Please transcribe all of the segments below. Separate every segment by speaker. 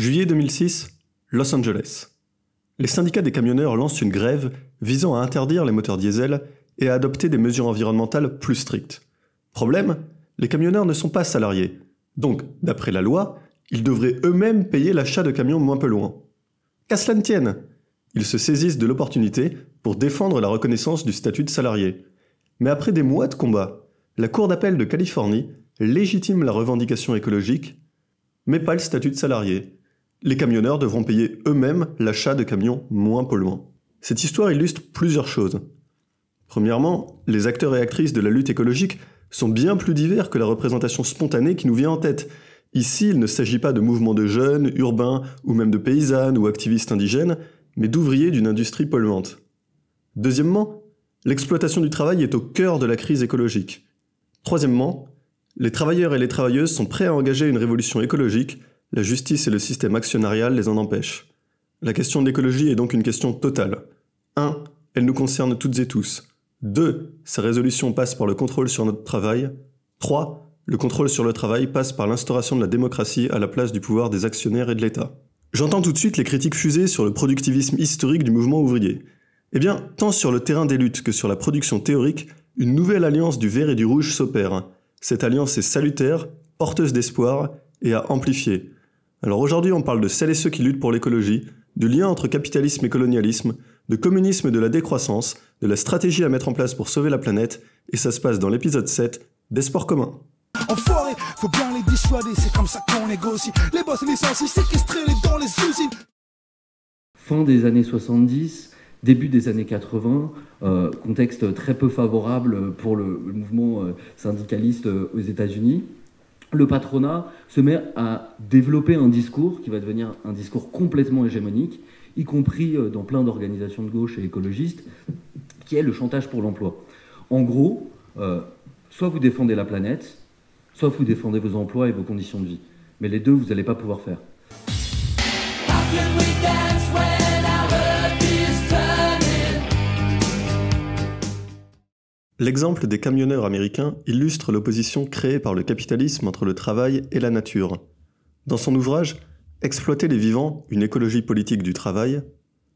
Speaker 1: Juillet 2006, Los Angeles. Les syndicats des camionneurs lancent une grève visant à interdire les moteurs diesel et à adopter des mesures environnementales plus strictes. Problème Les camionneurs ne sont pas salariés. Donc, d'après la loi, ils devraient eux-mêmes payer l'achat de camions moins loin. Qu'à cela ne tienne Ils se saisissent de l'opportunité pour défendre la reconnaissance du statut de salarié. Mais après des mois de combat, la Cour d'appel de Californie légitime la revendication écologique, mais pas le statut de salarié les camionneurs devront payer eux-mêmes l'achat de camions moins polluants. Cette histoire illustre plusieurs choses. Premièrement, les acteurs et actrices de la lutte écologique sont bien plus divers que la représentation spontanée qui nous vient en tête. Ici, il ne s'agit pas de mouvements de jeunes, urbains, ou même de paysannes ou activistes indigènes, mais d'ouvriers d'une industrie polluante. Deuxièmement, l'exploitation du travail est au cœur de la crise écologique. Troisièmement, les travailleurs et les travailleuses sont prêts à engager une révolution écologique la justice et le système actionnarial les en empêchent. La question de l'écologie est donc une question totale. 1. Elle nous concerne toutes et tous. 2. Sa résolution passe par le contrôle sur notre travail. 3. Le contrôle sur le travail passe par l'instauration de la démocratie à la place du pouvoir des actionnaires et de l'État. J'entends tout de suite les critiques fusées sur le productivisme historique du mouvement ouvrier. Eh bien, tant sur le terrain des luttes que sur la production théorique, une nouvelle alliance du vert et du rouge s'opère. Cette alliance est salutaire, porteuse d'espoir et à amplifier. Alors aujourd'hui, on parle de celles et ceux qui luttent pour l'écologie, du lien entre capitalisme et colonialisme, de communisme et de la décroissance, de la stratégie à mettre en place pour sauver la planète, et ça se passe dans l'épisode 7 des sports communs.
Speaker 2: Enfoiré, faut bien les dissuader, c'est comme ça qu'on négocie. Les boss séquestrés les dans les usines.
Speaker 1: Fin des années 70, début des années 80, euh, contexte très peu favorable pour le mouvement euh, syndicaliste euh, aux États-Unis le patronat se met à développer un discours qui va devenir un discours complètement hégémonique, y compris euh, dans plein d'organisations de gauche et écologistes, qui est le chantage pour l'emploi. En gros, euh, soit vous défendez la planète, soit vous défendez vos emplois et vos conditions de vie. Mais les deux, vous n'allez pas pouvoir faire. L'exemple des camionneurs américains illustre l'opposition créée par le capitalisme entre le travail et la nature. Dans son ouvrage Exploiter les vivants, une écologie politique du travail,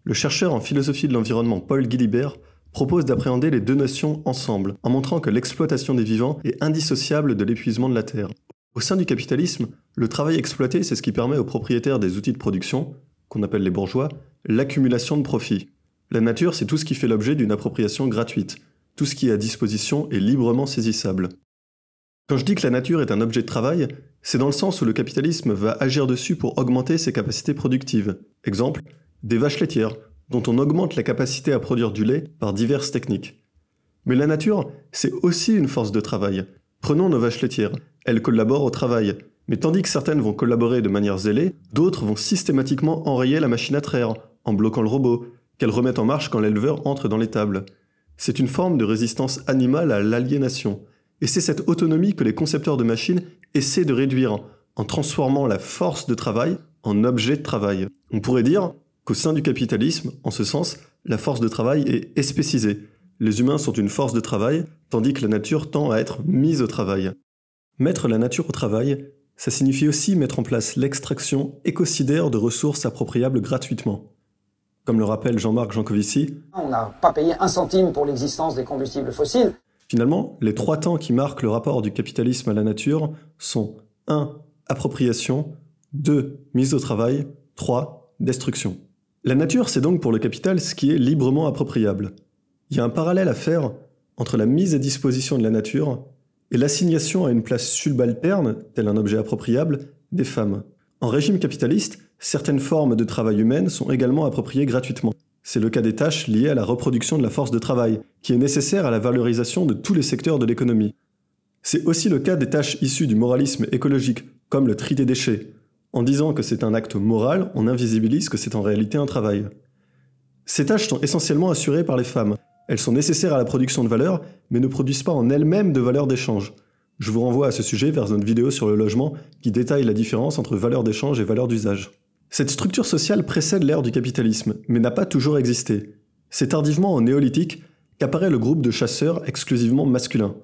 Speaker 1: le chercheur en philosophie de l'environnement Paul Guilibert propose d'appréhender les deux notions ensemble, en montrant que l'exploitation des vivants est indissociable de l'épuisement de la terre. Au sein du capitalisme, le travail exploité, c'est ce qui permet aux propriétaires des outils de production, qu'on appelle les bourgeois, l'accumulation de profits. La nature, c'est tout ce qui fait l'objet d'une appropriation gratuite, tout ce qui est à disposition est librement saisissable. Quand je dis que la nature est un objet de travail, c'est dans le sens où le capitalisme va agir dessus pour augmenter ses capacités productives. Exemple, des vaches laitières, dont on augmente la capacité à produire du lait par diverses techniques. Mais la nature, c'est aussi une force de travail. Prenons nos vaches laitières, elles collaborent au travail, mais tandis que certaines vont collaborer de manière zélée, d'autres vont systématiquement enrayer la machine à traire, en bloquant le robot, qu'elles remettent en marche quand l'éleveur entre dans l'étable. C'est une forme de résistance animale à l'aliénation, et c'est cette autonomie que les concepteurs de machines essaient de réduire en transformant la force de travail en objet de travail. On pourrait dire qu'au sein du capitalisme, en ce sens, la force de travail est espécisée. Les humains sont une force de travail, tandis que la nature tend à être mise au travail. Mettre la nature au travail, ça signifie aussi mettre en place l'extraction écocidaire de ressources appropriables gratuitement comme le rappelle Jean-Marc Jancovici.
Speaker 3: On n'a pas payé un centime pour l'existence des combustibles fossiles.
Speaker 1: Finalement, les trois temps qui marquent le rapport du capitalisme à la nature sont 1. Appropriation, 2. Mise au travail, 3. Destruction. La nature, c'est donc pour le capital ce qui est librement appropriable. Il y a un parallèle à faire entre la mise à disposition de la nature et l'assignation à une place subalterne, tel un objet appropriable, des femmes. En régime capitaliste, certaines formes de travail humaine sont également appropriées gratuitement. C'est le cas des tâches liées à la reproduction de la force de travail, qui est nécessaire à la valorisation de tous les secteurs de l'économie. C'est aussi le cas des tâches issues du moralisme écologique, comme le tri des déchets. En disant que c'est un acte moral, on invisibilise que c'est en réalité un travail. Ces tâches sont essentiellement assurées par les femmes. Elles sont nécessaires à la production de valeur, mais ne produisent pas en elles-mêmes de valeur d'échange. Je vous renvoie à ce sujet vers notre vidéo sur le logement qui détaille la différence entre valeur d'échange et valeur d'usage. Cette structure sociale précède l'ère du capitalisme, mais n'a pas toujours existé. C'est tardivement au néolithique qu'apparaît le groupe de chasseurs exclusivement masculin.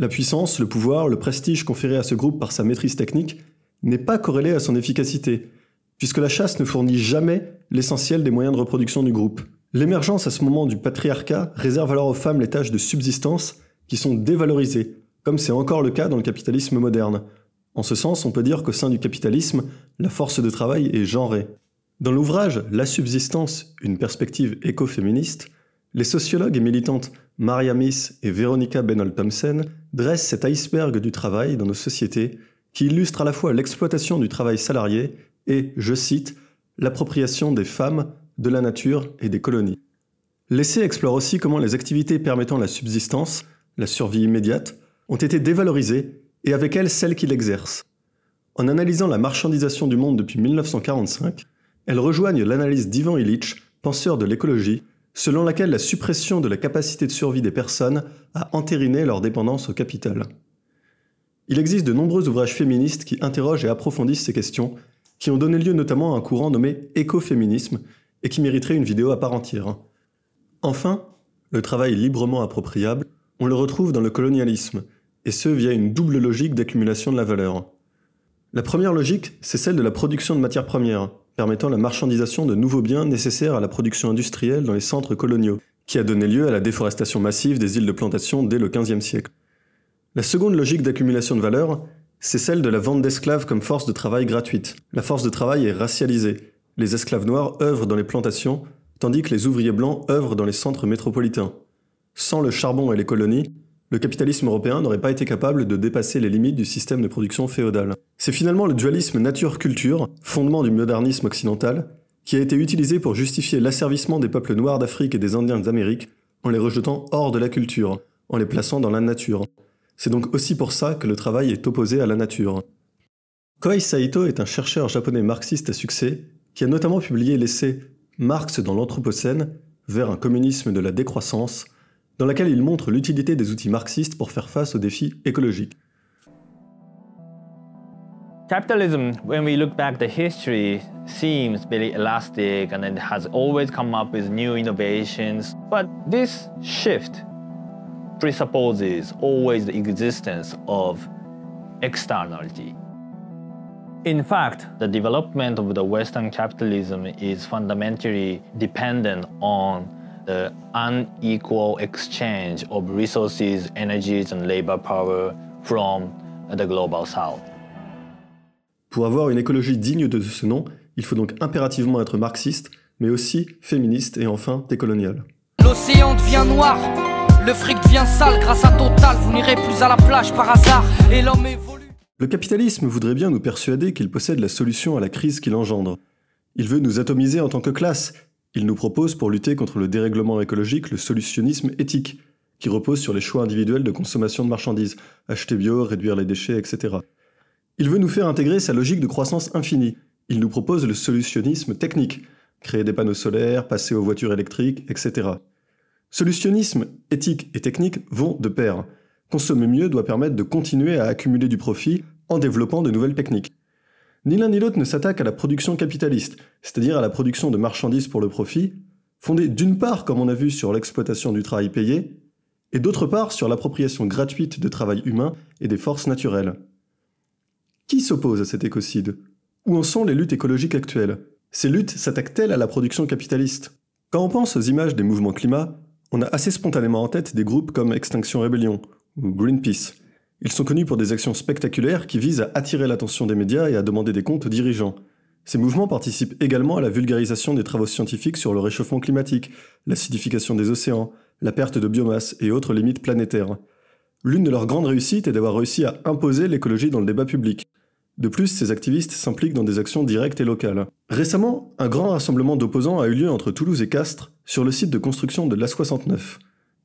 Speaker 1: La puissance, le pouvoir, le prestige conféré à ce groupe par sa maîtrise technique n'est pas corrélé à son efficacité, puisque la chasse ne fournit jamais l'essentiel des moyens de reproduction du groupe. L'émergence à ce moment du patriarcat réserve alors aux femmes les tâches de subsistance qui sont dévalorisées, comme c'est encore le cas dans le capitalisme moderne, en ce sens, on peut dire qu'au sein du capitalisme, la force de travail est genrée. Dans l'ouvrage La subsistance, une perspective écoféministe, les sociologues et militantes Maria Miss et Veronica benold thompson dressent cet iceberg du travail dans nos sociétés qui illustre à la fois l'exploitation du travail salarié et, je cite, l'appropriation des femmes, de la nature et des colonies. L'essai explore aussi comment les activités permettant la subsistance, la survie immédiate, ont été dévalorisées et avec elle celle qu'il exerce. En analysant la marchandisation du monde depuis 1945, elles rejoignent l'analyse d'Ivan Illich, penseur de l'écologie, selon laquelle la suppression de la capacité de survie des personnes a entériné leur dépendance au capital. Il existe de nombreux ouvrages féministes qui interrogent et approfondissent ces questions, qui ont donné lieu notamment à un courant nommé écoféminisme et qui mériterait une vidéo à part entière. Enfin, le travail librement appropriable, on le retrouve dans le colonialisme, et ce via une double logique d'accumulation de la valeur. La première logique, c'est celle de la production de matières premières, permettant la marchandisation de nouveaux biens nécessaires à la production industrielle dans les centres coloniaux, qui a donné lieu à la déforestation massive des îles de plantation dès le XVe siècle. La seconde logique d'accumulation de valeur, c'est celle de la vente d'esclaves comme force de travail gratuite. La force de travail est racialisée. Les esclaves noirs œuvrent dans les plantations, tandis que les ouvriers blancs œuvrent dans les centres métropolitains. Sans le charbon et les colonies, le capitalisme européen n'aurait pas été capable de dépasser les limites du système de production féodal. C'est finalement le dualisme nature-culture, fondement du modernisme occidental, qui a été utilisé pour justifier l'asservissement des peuples noirs d'Afrique et des Indiens d'Amérique en les rejetant hors de la culture, en les plaçant dans la nature. C'est donc aussi pour ça que le travail est opposé à la nature. Koi Saito est un chercheur japonais marxiste à succès qui a notamment publié l'essai Marx dans l'Anthropocène, vers un communisme de la décroissance, dans laquelle il montre l'utilité des outils marxistes pour faire face aux défis écologiques.
Speaker 2: Capitalism, when we look back the history, seems very elastic and it has always come up with new innovations. But this shift presupposes always the existence of externality. In fact, the development of the Western capitalism is fundamentally dependent on the unequal exchange of resources, energies, and labor power from the global south.
Speaker 1: Pour avoir une écologie digne de ce nom, il faut donc impérativement être marxiste, mais aussi féministe et enfin décolonial.
Speaker 2: L'océan devient noir, le fric devient sale grâce à Total, vous n'irez plus à la plage par hasard et l'homme évolue.
Speaker 1: Le capitalisme voudrait bien nous persuader qu'il possède la solution à la crise qu'il engendre. Il veut nous atomiser en tant que classe, il nous propose pour lutter contre le dérèglement écologique le solutionnisme éthique, qui repose sur les choix individuels de consommation de marchandises, acheter bio, réduire les déchets, etc. Il veut nous faire intégrer sa logique de croissance infinie. Il nous propose le solutionnisme technique, créer des panneaux solaires, passer aux voitures électriques, etc. Solutionnisme, éthique et technique vont de pair. Consommer mieux doit permettre de continuer à accumuler du profit en développant de nouvelles techniques. Ni l'un ni l'autre ne s'attaque à la production capitaliste, c'est-à-dire à la production de marchandises pour le profit, fondée d'une part, comme on a vu, sur l'exploitation du travail payé, et d'autre part sur l'appropriation gratuite de travail humain et des forces naturelles. Qui s'oppose à cet écocide Où en sont les luttes écologiques actuelles Ces luttes s'attaquent-elles à la production capitaliste Quand on pense aux images des mouvements climat, on a assez spontanément en tête des groupes comme Extinction Rebellion ou Greenpeace, ils sont connus pour des actions spectaculaires qui visent à attirer l'attention des médias et à demander des comptes aux dirigeants. Ces mouvements participent également à la vulgarisation des travaux scientifiques sur le réchauffement climatique, l'acidification des océans, la perte de biomasse et autres limites planétaires. L'une de leurs grandes réussites est d'avoir réussi à imposer l'écologie dans le débat public. De plus, ces activistes s'impliquent dans des actions directes et locales. Récemment, un grand rassemblement d'opposants a eu lieu entre Toulouse et Castres sur le site de construction de l'A69,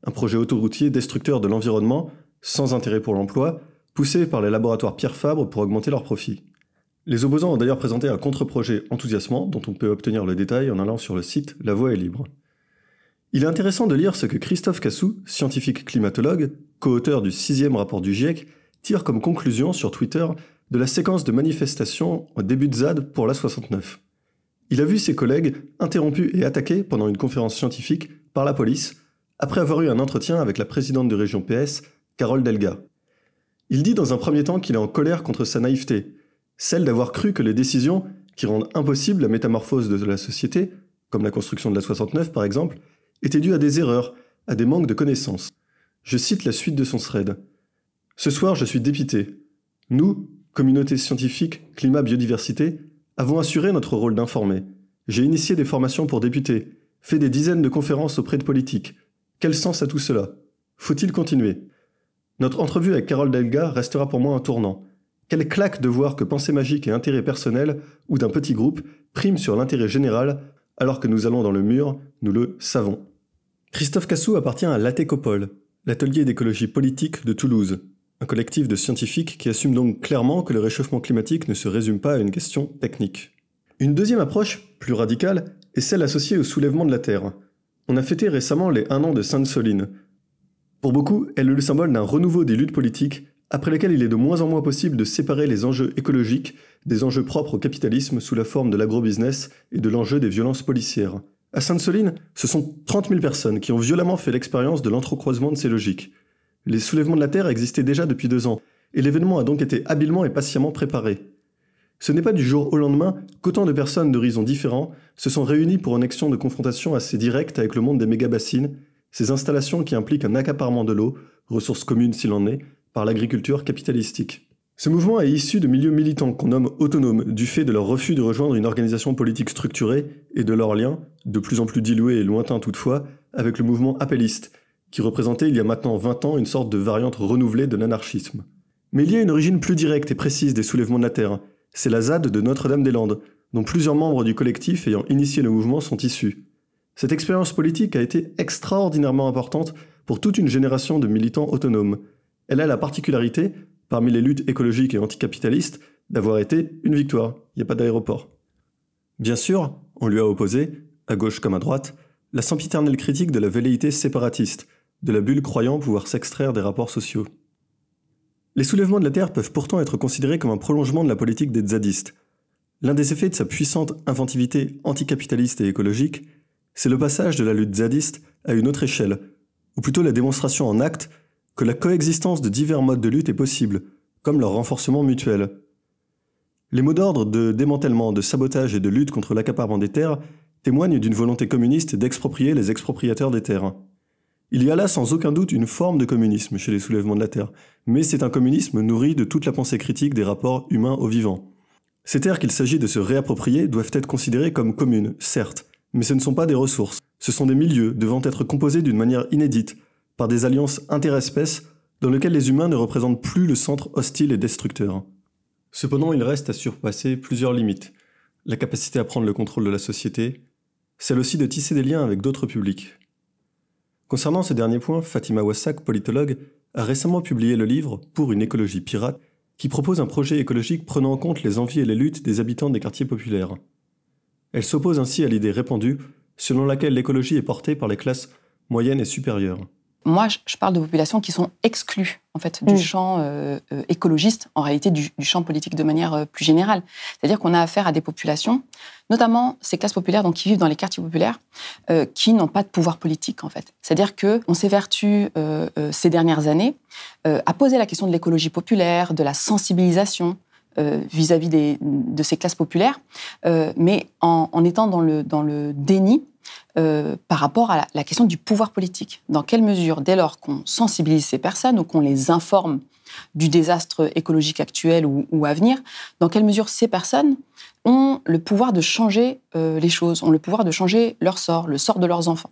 Speaker 1: un projet autoroutier destructeur de l'environnement sans intérêt pour l'emploi, poussés par les laboratoires Pierre Fabre pour augmenter leurs profits. Les opposants ont d'ailleurs présenté un contre-projet enthousiasmant dont on peut obtenir le détail en allant sur le site La Voix est libre. Il est intéressant de lire ce que Christophe Cassou, scientifique climatologue, co-auteur du sixième rapport du GIEC, tire comme conclusion sur Twitter de la séquence de manifestations au début de ZAD pour la 69. Il a vu ses collègues interrompus et attaqués pendant une conférence scientifique par la police, après avoir eu un entretien avec la présidente de région PS, Carole Delga. Il dit dans un premier temps qu'il est en colère contre sa naïveté, celle d'avoir cru que les décisions qui rendent impossible la métamorphose de la société, comme la construction de la 69 par exemple, étaient dues à des erreurs, à des manques de connaissances. Je cite la suite de son thread. Ce soir, je suis député. Nous, communauté scientifique, climat, biodiversité, avons assuré notre rôle d'informer. J'ai initié des formations pour députés, fait des dizaines de conférences auprès de politiques. Quel sens a tout cela Faut-il continuer notre entrevue avec Carole Delga restera pour moi un tournant. Quelle claque de voir que pensée magique et intérêt personnel, ou d'un petit groupe, prime sur l'intérêt général, alors que nous allons dans le mur, nous le savons. Christophe Cassou appartient à l'Atécopole, l'atelier d'écologie politique de Toulouse, un collectif de scientifiques qui assume donc clairement que le réchauffement climatique ne se résume pas à une question technique. Une deuxième approche, plus radicale, est celle associée au soulèvement de la Terre. On a fêté récemment les 1 an de Sainte-Soline, pour beaucoup, elle est le symbole d'un renouveau des luttes politiques, après lesquelles il est de moins en moins possible de séparer les enjeux écologiques des enjeux propres au capitalisme sous la forme de l'agrobusiness et de l'enjeu des violences policières. À Sainte-Soline, ce sont 30 000 personnes qui ont violemment fait l'expérience de l'entrecroisement de ces logiques. Les soulèvements de la Terre existaient déjà depuis deux ans, et l'événement a donc été habilement et patiemment préparé. Ce n'est pas du jour au lendemain qu'autant de personnes d'horizons différents se sont réunies pour une action de confrontation assez directe avec le monde des méga-bassines, ces installations qui impliquent un accaparement de l'eau, ressource commune s'il en est, par l'agriculture capitalistique. Ce mouvement est issu de milieux militants qu'on nomme autonomes du fait de leur refus de rejoindre une organisation politique structurée et de leur lien, de plus en plus dilué et lointain toutefois, avec le mouvement appelliste, qui représentait il y a maintenant 20 ans une sorte de variante renouvelée de l'anarchisme. Mais il y a une origine plus directe et précise des soulèvements de la Terre. C'est la ZAD de Notre-Dame-des-Landes, dont plusieurs membres du collectif ayant initié le mouvement sont issus. Cette expérience politique a été extraordinairement importante pour toute une génération de militants autonomes. Elle a la particularité, parmi les luttes écologiques et anticapitalistes, d'avoir été une victoire. Il n'y a pas d'aéroport. Bien sûr, on lui a opposé, à gauche comme à droite, la sempiternelle critique de la velléité séparatiste, de la bulle croyant pouvoir s'extraire des rapports sociaux. Les soulèvements de la Terre peuvent pourtant être considérés comme un prolongement de la politique des zadistes. L'un des effets de sa puissante inventivité anticapitaliste et écologique c'est le passage de la lutte zadiste à une autre échelle, ou plutôt la démonstration en acte que la coexistence de divers modes de lutte est possible, comme leur renforcement mutuel. Les mots d'ordre de démantèlement, de sabotage et de lutte contre l'accaparement des terres témoignent d'une volonté communiste d'exproprier les expropriateurs des terres. Il y a là sans aucun doute une forme de communisme chez les soulèvements de la terre, mais c'est un communisme nourri de toute la pensée critique des rapports humains aux vivants. Ces terres qu'il s'agit de se réapproprier doivent être considérées comme communes, certes, mais ce ne sont pas des ressources, ce sont des milieux devant être composés d'une manière inédite, par des alliances interespèces dans lesquelles les humains ne représentent plus le centre hostile et destructeur. Cependant, il reste à surpasser plusieurs limites. La capacité à prendre le contrôle de la société, celle aussi de tisser des liens avec d'autres publics. Concernant ce dernier point, Fatima Wassak, politologue, a récemment publié le livre Pour une écologie pirate, qui propose un projet écologique prenant en compte les envies et les luttes des habitants des quartiers populaires. Elle s'oppose ainsi à l'idée répandue selon laquelle l'écologie est portée par les classes moyennes et supérieures.
Speaker 3: Moi, je parle de populations qui sont exclues en fait du mm. champ euh, euh, écologiste, en réalité du, champ politique de manière euh, plus générale. C'est-à-dire qu'on a affaire à des populations, notamment ces classes populaires, donc qui vivent dans les quartiers populaires, qui n'ont pas de pouvoir politique en fait. C'est-à-dire que on vertu, ces dernières années à poser la question de l'écologie populaire, de la sensibilisation, euh, vis-à-vis de ces classes populaires, euh, mais en, étant dans le, déni euh, par rapport à la, question du pouvoir politique. Dans quelle mesure, dès lors qu'on sensibilise ces personnes ou qu'on les informe du désastre écologique actuel ou, à venir, dans quelle mesure ces personnes ont le pouvoir de changer euh, les choses, ont le pouvoir de changer leur sort, le sort de leurs enfants.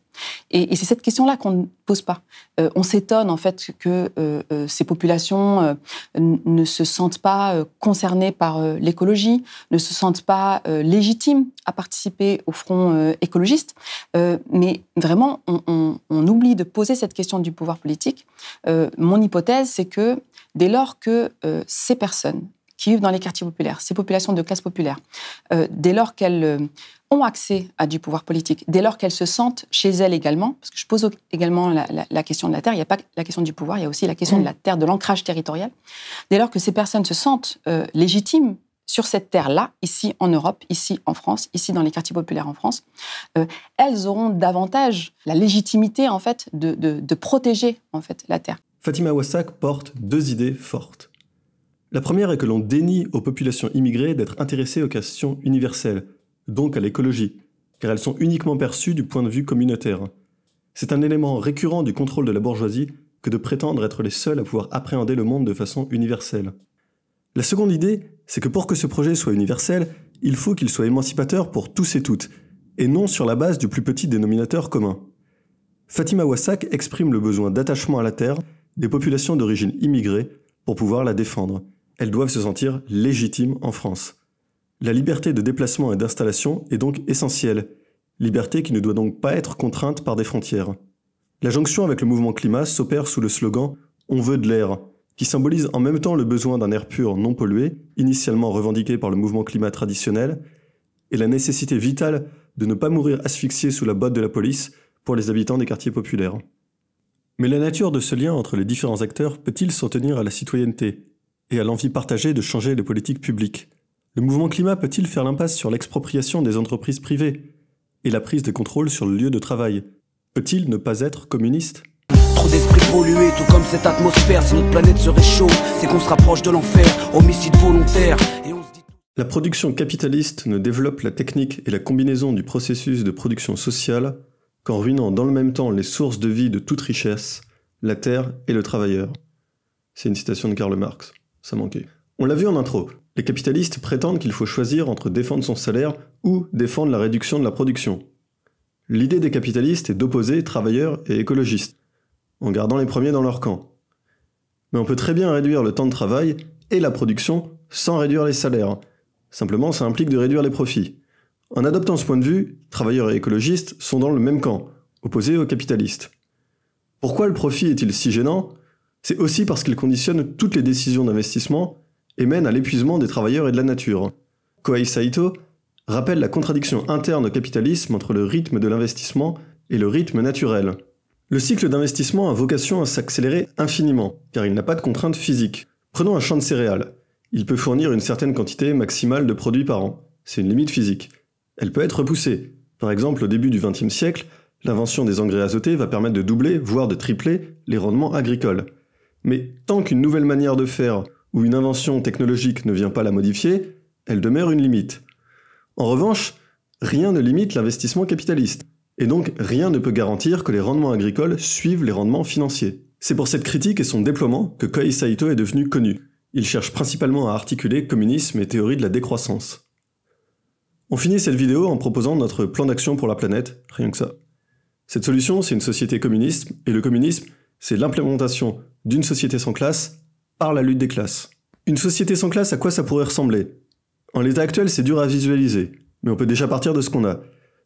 Speaker 3: Et, c'est cette question-là qu'on ne pose pas. Euh, on s'étonne en fait que euh, ces populations ne se sentent pas concernées par l'écologie, ne se sentent pas légitimes à participer au front écologiste. mais vraiment, on, oublie de poser cette question du pouvoir politique. mon hypothèse, c'est que dès lors que euh, ces personnes qui vivent dans les quartiers populaires, ces populations de classe populaire, euh, dès lors qu'elles euh, ont accès à du pouvoir politique, dès lors qu'elles se sentent chez elles également, parce que je pose également la, question de la terre, il n'y a pas la question du pouvoir, il y a aussi la question mmh. de la terre, de l'ancrage territorial, dès lors que ces personnes se sentent légitimes sur cette terre-là, ici en Europe, ici en France, ici dans les quartiers populaires en France, elles auront davantage la légitimité en fait de, protéger en fait la terre.
Speaker 1: Fatima Wassak porte deux idées fortes. La première est que l'on dénie aux populations immigrées d'être intéressées aux questions universelles, donc à l'écologie, car elles sont uniquement perçues du point de vue communautaire. C'est un élément récurrent du contrôle de la bourgeoisie que de prétendre être les seuls à pouvoir appréhender le monde de façon universelle. La seconde idée, c'est que pour que ce projet soit universel, il faut qu'il soit émancipateur pour tous et toutes, et non sur la base du plus petit dénominateur commun. Fatima Wassak exprime le besoin d'attachement à la terre des populations d'origine immigrée pour pouvoir la défendre. Elles doivent se sentir légitimes en France. La liberté de déplacement et d'installation est donc essentielle, liberté qui ne doit donc pas être contrainte par des frontières. La jonction avec le mouvement climat s'opère sous le slogan On veut de l'air, qui symbolise en même temps le besoin d'un air pur non pollué, initialement revendiqué par le mouvement climat traditionnel, et la nécessité vitale de ne pas mourir asphyxié sous la botte de la police pour les habitants des quartiers populaires. Mais la nature de ce lien entre les différents acteurs peut-il s'en tenir à la citoyenneté et à l'envie partagée de changer les politiques publiques Le mouvement climat peut-il faire l'impasse sur l'expropriation des entreprises privées et la prise de contrôle sur le lieu de travail Peut-il ne pas être communiste Trop tout comme cette atmosphère, si notre planète se c'est qu'on se rapproche de l'enfer, homicide volontaire. La production capitaliste ne développe la technique et la combinaison du processus de production sociale qu'en ruinant dans le même temps les sources de vie de toute richesse, la terre et le travailleur. C'est une citation de Karl Marx, ça manquait. On l'a vu en intro, les capitalistes prétendent qu'il faut choisir entre défendre son salaire ou défendre la réduction de la production. L'idée des capitalistes est d'opposer travailleurs et écologistes, en gardant les premiers dans leur camp. Mais on peut très bien réduire le temps de travail et la production sans réduire les salaires. Simplement, ça implique de réduire les profits. En adoptant ce point de vue, travailleurs et écologistes sont dans le même camp, opposés aux capitalistes. Pourquoi le profit est-il si gênant C'est aussi parce qu'il conditionne toutes les décisions d'investissement et mène à l'épuisement des travailleurs et de la nature. Kohei Saito rappelle la contradiction interne au capitalisme entre le rythme de l'investissement et le rythme naturel. Le cycle d'investissement a vocation à s'accélérer infiniment, car il n'a pas de contraintes physiques. Prenons un champ de céréales. Il peut fournir une certaine quantité maximale de produits par an. C'est une limite physique. Elle peut être repoussée. Par exemple, au début du XXe siècle, l'invention des engrais azotés va permettre de doubler, voire de tripler, les rendements agricoles. Mais tant qu'une nouvelle manière de faire ou une invention technologique ne vient pas la modifier, elle demeure une limite. En revanche, rien ne limite l'investissement capitaliste, et donc rien ne peut garantir que les rendements agricoles suivent les rendements financiers. C'est pour cette critique et son déploiement que Koei Saito est devenu connu. Il cherche principalement à articuler communisme et théorie de la décroissance. On finit cette vidéo en proposant notre plan d'action pour la planète, rien que ça. Cette solution, c'est une société communiste, et le communisme, c'est l'implémentation d'une société sans classe par la lutte des classes. Une société sans classe, à quoi ça pourrait ressembler En l'état actuel, c'est dur à visualiser, mais on peut déjà partir de ce qu'on a.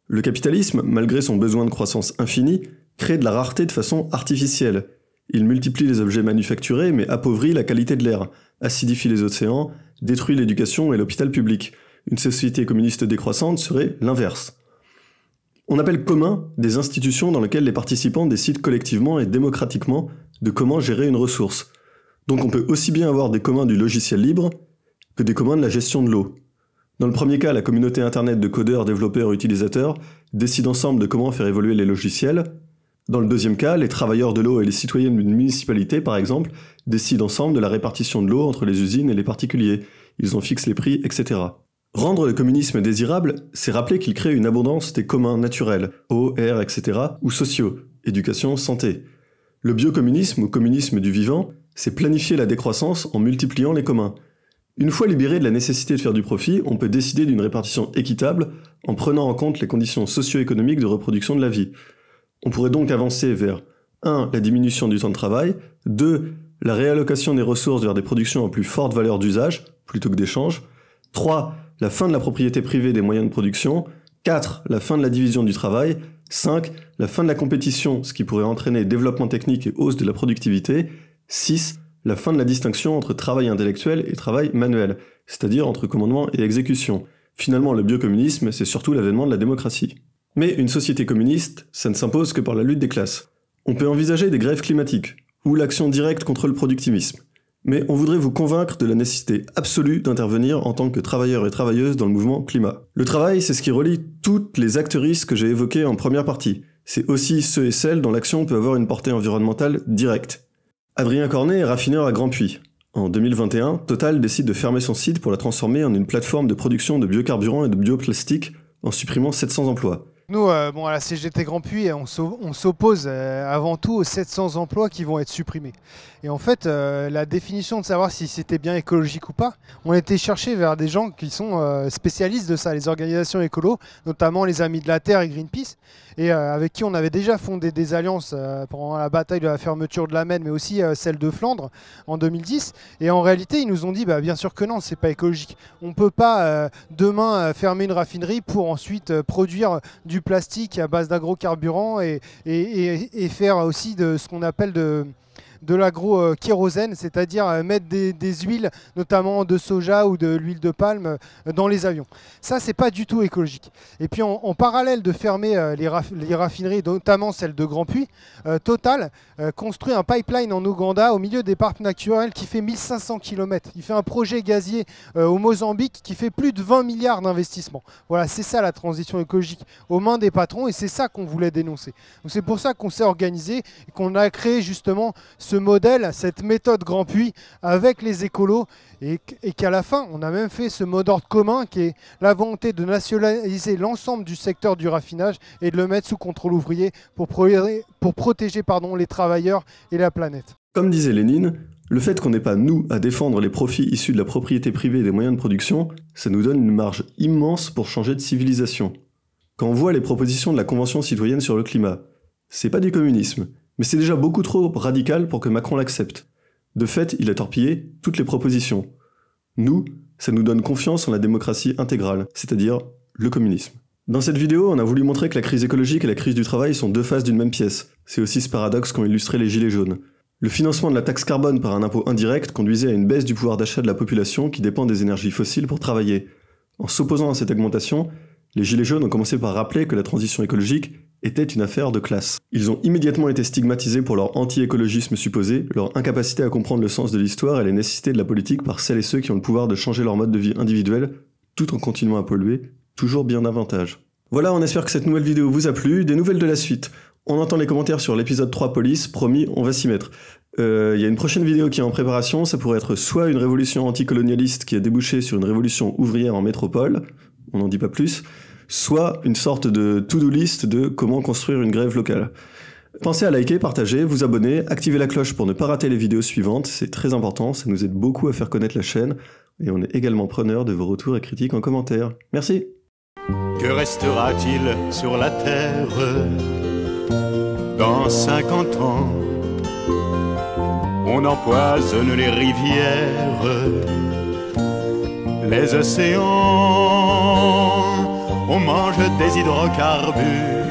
Speaker 1: Le capitalisme, malgré son besoin de croissance infinie, crée de la rareté de façon artificielle. Il multiplie les objets manufacturés, mais appauvrit la qualité de l'air, acidifie les océans, détruit l'éducation et l'hôpital public. Une société communiste décroissante serait l'inverse. On appelle commun des institutions dans lesquelles les participants décident collectivement et démocratiquement de comment gérer une ressource. Donc on peut aussi bien avoir des communs du logiciel libre que des communs de la gestion de l'eau. Dans le premier cas, la communauté Internet de codeurs, développeurs, utilisateurs décide ensemble de comment faire évoluer les logiciels. Dans le deuxième cas, les travailleurs de l'eau et les citoyens d'une municipalité, par exemple, décident ensemble de la répartition de l'eau entre les usines et les particuliers. Ils en fixent les prix, etc. Rendre le communisme désirable, c'est rappeler qu'il crée une abondance des communs naturels, eau, air, etc., ou sociaux, éducation, santé. Le biocommunisme ou communisme du vivant, c'est planifier la décroissance en multipliant les communs. Une fois libéré de la nécessité de faire du profit, on peut décider d'une répartition équitable en prenant en compte les conditions socio-économiques de reproduction de la vie. On pourrait donc avancer vers 1. la diminution du temps de travail, 2. la réallocation des ressources vers des productions à plus forte valeur d'usage plutôt que d'échange, 3 la fin de la propriété privée des moyens de production, 4. la fin de la division du travail, 5. la fin de la compétition, ce qui pourrait entraîner développement technique et hausse de la productivité, 6. la fin de la distinction entre travail intellectuel et travail manuel, c'est-à-dire entre commandement et exécution. Finalement, le biocommunisme, c'est surtout l'avènement de la démocratie. Mais une société communiste, ça ne s'impose que par la lutte des classes. On peut envisager des grèves climatiques, ou l'action directe contre le productivisme. Mais on voudrait vous convaincre de la nécessité absolue d'intervenir en tant que travailleurs et travailleuses dans le mouvement climat. Le travail, c'est ce qui relie toutes les actrices que j'ai évoquées en première partie. C'est aussi ceux et celles dont l'action peut avoir une portée environnementale directe. Adrien Cornet est raffineur à Grand Puy. En 2021, Total décide de fermer son site pour la transformer en une plateforme de production de biocarburants et de bioplastiques en supprimant 700 emplois.
Speaker 2: Nous, euh, bon, à la CGT Grand Puy, on s'oppose euh, avant tout aux 700 emplois qui vont être supprimés. Et en fait, euh, la définition de savoir si c'était bien écologique ou pas, on était cherché vers des gens qui sont spécialistes de ça, les organisations écolo, notamment les Amis de la Terre et Greenpeace et euh, avec qui on avait déjà fondé des alliances euh, pendant la bataille de la fermeture de la Maine, mais aussi euh, celle de Flandre en 2010. Et en réalité, ils nous ont dit, bah, bien sûr que non, ce n'est pas écologique. On ne peut pas demain fermer une raffinerie pour ensuite produire du plastique à base d'agrocarburants et faire aussi de ce qu'on appelle de de l'agro-kérosène, euh, c'est-à-dire euh, mettre des, huiles, notamment de soja ou de l'huile de palme, euh, dans les avions. Ça, c'est pas du tout écologique. Et puis en, parallèle de fermer les, raffineries, notamment celle de Grand Puy, Total construit un pipeline en Ouganda au milieu des parcs naturels qui fait 1500 km. Il fait un projet gazier au Mozambique qui fait plus de 20 milliards d'investissements. Voilà, c'est ça la transition écologique aux mains des patrons et c'est ça qu'on voulait dénoncer. c'est pour ça qu'on s'est organisé et qu'on a créé justement ce ce modèle, cette méthode Grand puits avec les écolos et, qu'à la fin, on a même fait ce mot d'ordre commun qui est la volonté de nationaliser l'ensemble du secteur du raffinage et de le mettre sous contrôle ouvrier pour, protéger pardon, les travailleurs et la planète.
Speaker 1: Comme disait Lénine, le fait qu'on n'ait pas, nous, à défendre les profits issus de la propriété privée des moyens de production, ça nous donne une marge immense pour changer de civilisation. Quand on voit les propositions de la Convention citoyenne sur le climat, c'est pas du communisme, mais c'est déjà beaucoup trop radical pour que Macron l'accepte. De fait, il a torpillé toutes les propositions. Nous, ça nous donne confiance en la démocratie intégrale, c'est-à-dire le communisme. Dans cette vidéo, on a voulu montrer que la crise écologique et la crise du travail sont deux faces d'une même pièce. C'est aussi ce paradoxe qu'ont illustré les Gilets jaunes. Le financement de la taxe carbone par un impôt indirect conduisait à une baisse du pouvoir d'achat de la population qui dépend des énergies fossiles pour travailler. En s'opposant à cette augmentation, les Gilets jaunes ont commencé par rappeler que la transition écologique était une affaire de classe. Ils ont immédiatement été stigmatisés pour leur anti-écologisme supposé, leur incapacité à comprendre le sens de l'histoire et les nécessités de la politique par celles et ceux qui ont le pouvoir de changer leur mode de vie individuel, tout en continuant à polluer, toujours bien davantage. Voilà, on espère que cette nouvelle vidéo vous a plu, des nouvelles de la suite. On entend les commentaires sur l'épisode 3 police, promis, on va s'y mettre. Il euh, y a une prochaine vidéo qui est en préparation, ça pourrait être soit une révolution anticolonialiste qui a débouché sur une révolution ouvrière en métropole, on n'en dit pas plus, soit une sorte de to-do list de comment construire une grève locale. Pensez à liker, partager, vous abonner, activer la cloche pour ne pas rater les vidéos suivantes, c'est très important, ça nous aide beaucoup à faire connaître la chaîne, et on est également preneur de vos retours et critiques en commentaire. Merci Que restera-t-il sur la Terre dans 50 ans
Speaker 2: On empoisonne les rivières, les océans on mange des hydrocarbures.